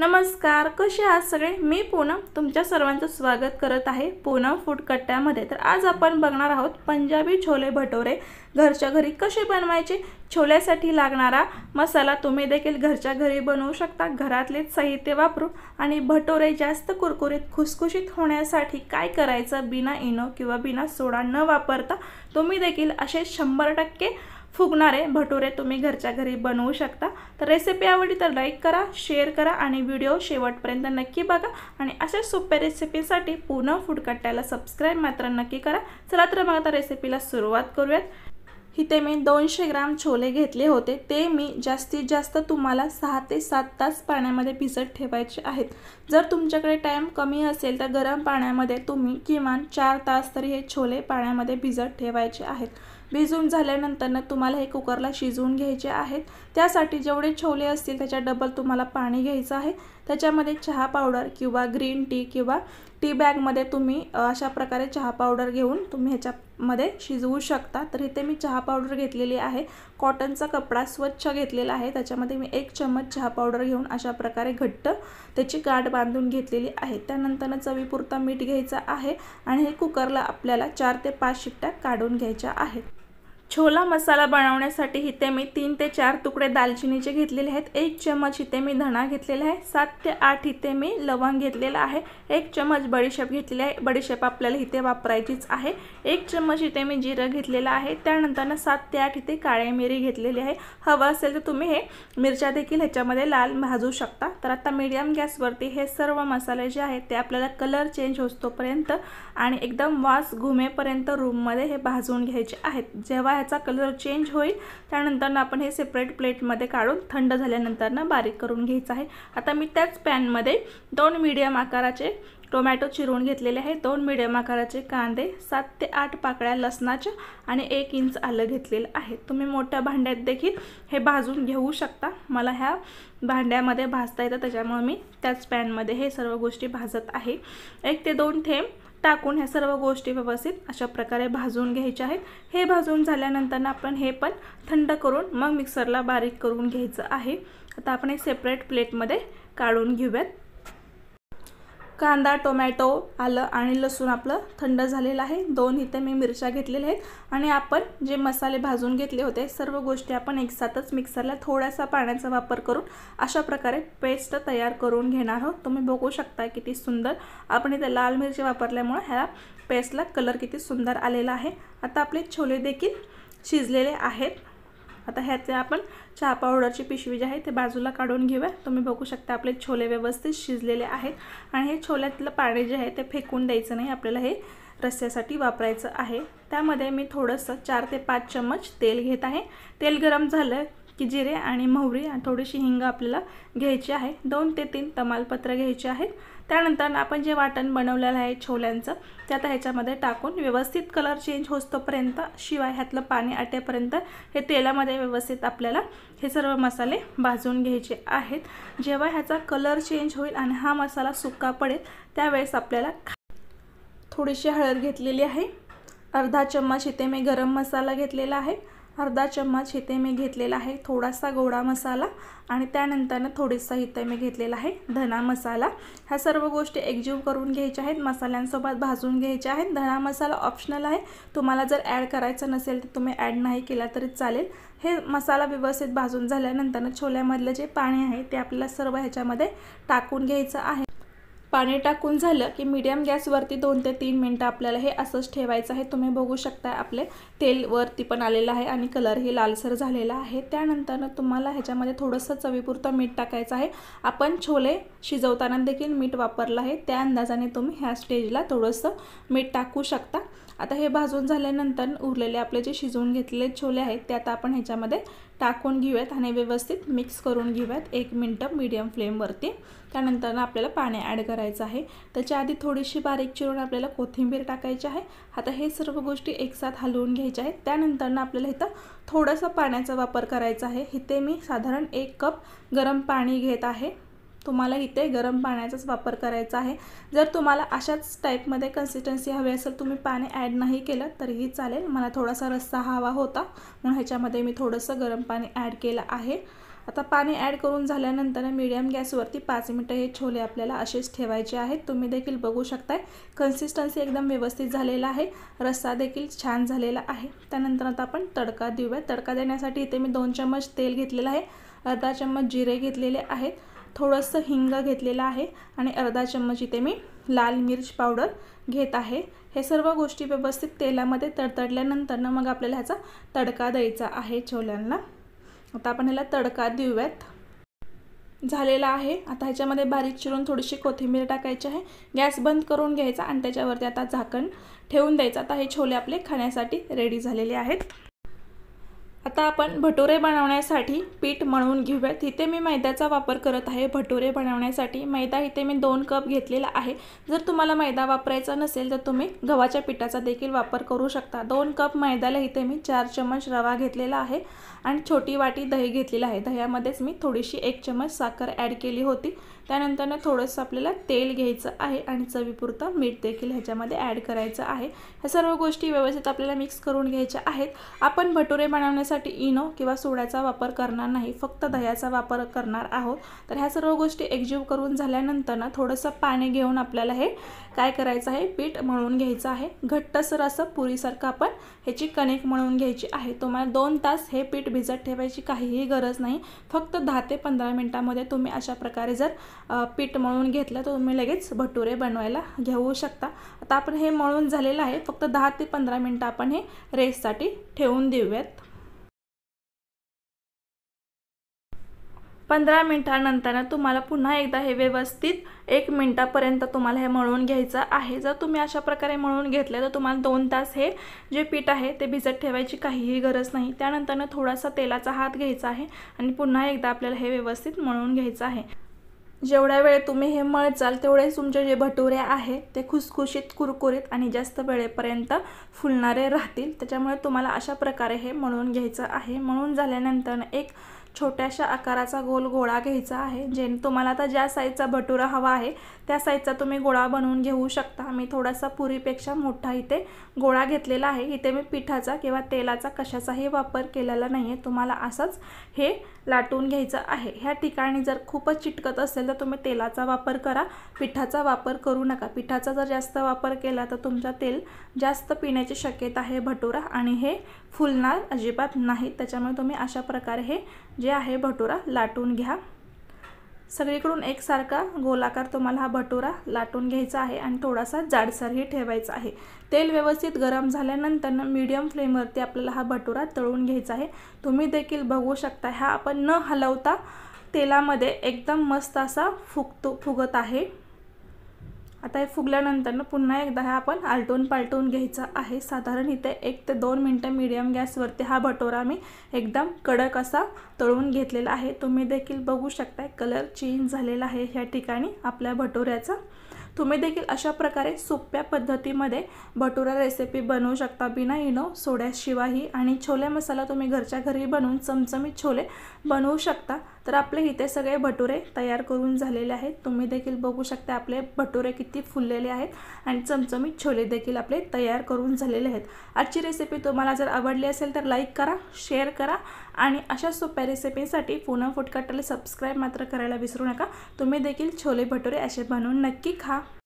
नमस्कार कसे आहात सगळे मी पूनम तुमच्या सर्वांचं स्वागत करत आहे पूनम फूड कट्ट्यामध्ये तर आज आपण बघणार आहोत पंजाबी छोले भटोरे घरच्या घरी कसे बनवायचे छोल्यासाठी लागणारा मसाला तुम्ही देखील घरच्या घरी बनवू शकता घरातलेच साहित्य वापरू आणि भटोरे जास्त कुरकुरीत खुसखुशीत होण्यासाठी काय करायचं बिना इनो किंवा बिना सोडा न वापरता तुम्ही देखील असे शंभर टक्के फुगणारे भटुरे तुम्ही घरच्या घरी बनवू शकता तर रेसिपी आवडली तर लाईक करा शेअर करा आणि व्हिडिओ शेवटपर्यंत नक्की बघा आणि अशा सोप्या रेसिपीसाठी पुन्हा फूड कट्ट्याला सबस्क्राईब मात्र नक्की करा चला तर मग आता रेसिपीला सुरुवात करूयात इथे मी दोनशे ग्राम छोले घेतले होते ते मी जास्तीत जास्त तुम्हाला सहा ते सात तास पाण्यामध्ये भिजत ठेवायचे आहेत जर तुमच्याकडे टाईम कमी असेल तर गरम पाण्यामध्ये तुम्ही किमान चार तास तरी हे छोले पाण्यामध्ये भिजत ठेवायचे आहेत भिजून झाल्यानंतर तुम्हाला हे कुकरला शिजवून घ्यायचे आहेत त्यासाठी जेवढे छोले असतील त्याच्या डबल तुम्हाला पाणी घ्यायचं आहे त्याच्यामध्ये चहा पावडर किंवा ग्रीन टी किंवा टी बॅगमध्ये तुम्ही अशा प्रकारे चहा पावडर घेऊन तुम्ही ह्याच्यामध्ये शिजवू शकता तर इथे मी चहा पावडर घेतलेली आहे कॉटनचा कपडा स्वच्छ घेतलेला आहे त्याच्यामध्ये मी एक चम्मच चहा पावडर घेऊन अशा प्रकारे घट्ट त्याची गाठ बांधून घेतलेली आहे त्यानंतरनं चवीपुरता मीठ घ्यायचा आहे आणि हे कुकरला आपल्याला चार ते पाच शिट्ट्या काढून घ्यायच्या आहेत छोला मसाला बनवण्यासाठी इथे मी तीन ते चार तुकडे दालचिनीचे घेतलेले आहेत एक चमच इथे मी धणा घेतलेला आहे सात ते आठ इथे मी लवंग घेतलेला आहे एक चमच बडीशेप घेतलेली आहे बडीशेप आपल्याला इथे वापरायचीच आहे एक चमच इथे मी जिरं घेतलेलं आहे त्यानंतरनं सात ते आठ इथे काळ्या मिरी घेतलेली आहे हवं असेल तर तुम्ही हे मिरच्या देखील ह्याच्यामध्ये लाल भाजू शकता तर आता मीडियम गॅसवरती हे सर्व मसाले जे आहेत ते आपल्याला कलर चेंज होतोपर्यंत आणि एकदम वास घुमेपर्यंत रूममध्ये हे भाजून घ्यायचे आहेत जेव्हा ह्याचा कलर चेंज होईल त्यानंतर आपण हे सेपरेट प्लेटमध्ये काढून थंड ना बारीक करून घ्यायचं आहे आता मी त्याच पॅनमध्ये दोन मीडियम आकाराचे टोमॅटो चिरून घेतलेले आहे दोन मिडियम आकाराचे कांदे सात ते आठ पाकळ्या लसणाच्या आणि एक इंच आलं घेतलेलं आहे तुम्ही मोठ्या भांड्यात देखील हे भाजून घेऊ शकता मला ह्या भांड्यामध्ये भाजता येतं त्याच्यामुळे मी त्याच पॅनमध्ये हे सर्व गोष्टी भाजत आहे एक ते दोन थेंब टाकून ह्या सर्व गोष्टी व्यवस्थित अशा प्रकारे भाजून घ्यायच्या आहेत हे भाजून झाल्यानंतर आपण हे पण थंड करून मग मिक्सरला बारीक करून घ्यायचं आहे आता आपण हे सेपरेट प्लेटमध्ये काढून घेऊयात कांदा टोमॅटो आलं आणि लसूण आपलं थंड झालेलं आहे दोन इथे मी मिरच्या घेतलेल्या आहेत आणि आपण जे मसाले भाजून घेतले होते सर्व गोष्टी आपण एकसाथच मिक्सरला थोड्यासा पाण्याचा वापर करून अशा प्रकारे पेस्ट तयार करून घेणार आहोत तुम्ही बघू शकता किती सुंदर आपण इथे लाल मिरची वापरल्यामुळं ह्या पेस्टला कलर किती सुंदर आलेला आहे आता आपले छोले देखील शिजलेले आहेत आता ह्याचे आपण चहा पावडरची पिशवी जी आहे ते बाजूला काढून घेऊया तुम्ही बघू शकता आपले छोले व्यवस्थित शिजलेले आहेत आणि हे छोल्यातलं पाणी जे आहे ते फेकून द्यायचं नाही आपल्याला हे रस्स्यासाठी वापरायचं आहे त्यामध्ये मी थोडंसं चार ते पाच चम्मच तेल घेत आहे तेल गरम झालं की जिरे आणि मोहरी थोडीशी हिंग आपल्याला घ्यायची आहे दोन ते तीन तमालपत्र घ्यायचे आहेत त्यानंतर आपण जे वाटण बनवलेलं आहे छोल्यांचं ते आता ह्याच्यामध्ये टाकून व्यवस्थित कलर चेंज होतोपर्यंत शिवाय ह्यातलं पाणी आटेपर्यंत हे तेलामध्ये व्यवस्थित आपल्याला हे सर्व मसाले भाजून घ्यायचे आहेत जेव्हा ह्याचा कलर चेंज होईल आणि हा मसाला सुका पडेल त्यावेळेस आपल्याला थोडीशी हळद घेतलेली आहे अर्धा चम्मच इथे मी गरम मसाला घेतलेला आहे अर्धा चम्मच इथे मी घेतलेला आहे थोडासा गोडा मसाला आणि त्यानंतरनं थोडीसा इथे मी घेतलेला आहे धना मसाला ह्या सर्व गोष्टी एकजीव करून घ्यायच्या आहेत मसाल्यांसोबत भाजून घ्यायच्या आहेत धना मसाला ऑप्शनल आहे तुम्हाला जर ॲड करायचं नसेल तर तुम्ही ॲड नाही केला तरी चालेल हे मसाला व्यवस्थित भाजून झाल्यानंतरनं छोल्यामधलं जे पाणी आहे ते आपल्याला सर्व ह्याच्यामध्ये टाकून घ्यायचं आहे पाणी टाकून झालं की मीडियम गॅसवरती दोन ते तीन मिनटं आपल्याला हे असंच ठेवायचं आहे तुम्ही बघू शकता आपले तेलवरती पण आलेलं आहे आणि कलरही लालसर झालेला आहे त्यानंतरनं तुम्हाला ह्याच्यामध्ये थोडंसं चवीपुरतं मीठ टाकायचं आहे आपण छोले शिजवताना देखील मीठ वापरलं आहे त्या अंदाजाने तुम्ही ह्या स्टेजला थोडंसं मीठ टाकू शकता आता हे भाजून झाल्यानंतर उरलेले आपले जे शिजवून घेतलेले छोले आहेत ते आता आपण ह्याच्यामध्ये टाकून घेऊयात आणि व्यवस्थित मिक्स करून घेऊयात एक मिनटं मीडियम फ्लेमवरती त्यानंतर आपल्याला पाणी ॲड करायचं आहे त्याच्या आधी थोडीशी बारीक चिरून आपल्याला कोथिंबीर टाकायची आहे आता हे सर्व गोष्टी एकसाथ हलवून घ्यायच्या आहेत त्यानंतरनं आपल्याला इथं थोडासा पाण्याचा वापर करायचा आहे इथे मी साधारण एक कप गरम पाणी घेत आहे तुम्हाला इथे गरम पाण्याचाच वापर करायचा आहे जर तुम्हाला अशाच टाईपमध्ये कन्सिस्टन्सी हवी असेल तुम्ही पाणी ॲड नाही केलं तरीही चालेल मला थोडासा रस्सा हवा होता म्हणून ह्याच्यामध्ये मी थोडंसं गरम पाणी ॲड केलं आहे आता पाणी ॲड करून झाल्यानंतर मीडियम गॅसवरती पाच मिनटं हे छोले आपल्याला असेच ठेवायचे आहेत तुम्ही देखील बघू शकताय कन्सिस्टन्सी एकदम व्यवस्थित झालेला आहे रस्सा देखील छान झालेला आहे त्यानंतर आता आपण तडका देऊया तडका देण्यासाठी इथे मी दोन चम्मच तेल घेतलेलं आहे अर्धा चम्मच जिरे घेतलेले आहेत थोडंसं हिंग घेतलेलं आहे आणि अर्धा चम्मच इथे मी लाल मिर्च पावडर घेत आहे हे सर्व गोष्टी व्यवस्थित तेलामध्ये तडतडल्यानंतर ना मग आपल्याला ह्याचा तडका द्यायचा आहे छोल्यांना आता आपण ह्याला तडका देऊयात झालेला आहे आता ह्याच्यामध्ये बारीक चिरून थोडीशी कोथिंबीर टाकायची आहे गॅस बंद करून घ्यायचा आणि त्याच्यावरती आता झाकण ठेवून द्यायचं आता हे छोले आपले खाण्यासाठी रेडी झालेले आहेत आता आपण भटुरे बनवण्यासाठी पीठ मळून घेऊयात इथे मी मैद्याचा वापर करत आहे भटुरे बनवण्यासाठी मैदा इथे मी दोन कप घेतलेला आहे जर तुम्हाला मैदा वापरायचा नसेल तर तुम्ही गव्हाच्या पिठाचा देखील वापर करू शकता दोन कप मैद्याला इथे मी चार चमच रवा घेतलेला आहे आणि छोटी वाटी दही घेतलेला आहे दह्यामध्येच मी थोडीशी एक चमच साखर ॲड केली होती त्यानंतरनं थोडंसं आपल्याला तेल घ्यायचं आहे आणि चवीपुरतं मीठ देखील ह्याच्यामध्ये ॲड करायचं आहे ह्या सर्व गोष्टी व्यवस्थित आपल्याला मिक्स करून घ्यायच्या आहेत आपण भटुरे बनवण्यासाठी इनो किंवा सोड्याचा वापर करणार नाही फक्त दह्याचा वापर करणार आहोत तर ह्या सर्व गोष्टी एकजीव करून झाल्यानंतर ना थोडंसं पाणी घेऊन आपल्याला हे काय करायचं आहे पीठ मळून घ्यायचं आहे घट्टसर असं पुरीसारखं आपण ह्याची कणिक मळून घ्यायची आहे तुम्हाला दोन तास हे पीठ भिजत ठेवायची काहीही गरज नाही फक्त दहा ते पंधरा मिनटामध्ये तुम्ही अशा प्रकारे जर पीठ मळून घेतलं तर तुम्ही लगेच भटुरे बनवायला घेऊ शकता आता आपण हे मळून झालेलं आहे फक्त दहा ते पंधरा मिनटं आपण हे रेससाठी ठेवून देऊयात पंधरा मिनटानंतर तुम्हाला पुन्हा एकदा हे व्यवस्थित एक मिनटापर्यंत तुम्हाला हे मळून घ्यायचं आहे जर तुम्ही अशा प्रकारे मळून घेतले तर तुम्हाला दोन तास हे जे पीठ आहे ते भिजत ठेवायची काहीही गरज नाही त्यानंतरनं थोडासा तेलाचा हात घ्यायचा आहे आणि पुन्हा एकदा आपल्याला हे व्यवस्थित मळून घ्यायचं आहे जेवढ्या वेळ तुम्ही हे मळचाल तेवढेच तुमचे जे भटुरे आहे ते खुसखुशीत कुरकुरीत आणि जास्त वेळेपर्यंत फुलणारे राहतील त्याच्यामुळे तुम्हाला अशा प्रकारे हे मळून घ्यायचं आहे मळून झाल्यानंतर एक छोट्याशा आकाराचा गोल गोळा घ्यायचा आहे जे तुम्हाला आता ज्या साईजचा भटुरा हवा आहे त्या साईजचा तुम्ही गोळा बनवून घेऊ शकता मी थोडासा पुरीपेक्षा मोठा इथे गोळा घेतलेला आहे इथे मी पिठाचा किंवा तेलाचा कशाचाही वापर केलेला नाही आहे तुम्हाला असंच हे लाटून घ्यायचं आहे ह्या ठिकाणी जर खूपच चिटकत असेल तर तुम्ही तेलाचा वापर करा पिठाचा वापर करू नका पिठाचा जर जास्त वापर केला तर तुमचा तेल जास्त पिण्याची शक्यता आहे भटुरा आणि हे फुलणार अजिबात नाही त्याच्यामुळे तुम्ही अशा प्रकारे हे जे आहे भटुरा लाटून घ्या सगळीकडून एकसारखा गोलाकार तुम्हाला हा भटुरा लाटून घ्यायचा आहे आणि थोडासा जाडसरही ठेवायचा आहे तेल व्यवस्थित गरम झाल्यानंतर मीडियम फ्लेमवरती आपल्याला हा भटुरा तळून घ्यायचा आहे तुम्ही देखील बघू शकता हा आपण न हलवता तेलामध्ये एकदम मस्त असा फुगतो फुगत आहे आता हे फुगल्यानंतर पुन्हा एकदा हा आपण आलटून पालटून घ्यायचा आहे साधारण इथे एक ते दोन मिनटं मिडियम गॅसवरती हा भटोरा मी एकदम कडक असा तळून घेतलेला आहे तुम्ही देखील बघू शकता कलर चेंज झालेला आहे ह्या ठिकाणी आपल्या भटोऱ्याचा तुम्ही देखील अशा प्रकारे सोप्या पद्धतीमध्ये भटुरा रेसिपी बनवू शकता बिना इनो सोड्याशिवायही आणि छोले मसाला तुम्ही घरच्या घरी बनवून चमचमीत छोले बनवू शकता तर आपले इथे सगळे भटुरे तयार करून झालेले आहेत तुम्ही देखील बघू शकता आपले भटुरे किती फुललेले आहेत आणि चमचमीत छोले देखील आपले तयार करून झालेले आहेत आजची रेसिपी तुम्हाला जर आवडली असेल तर लाईक करा शेअर करा आणि अशा सोप्या रेसिपीसाठी पुन्हा फुटकाटाला सबस्क्राईब मात्र करायला विसरू नका तुम्ही देखील छोले भटुरे असे बनवून नक्की खा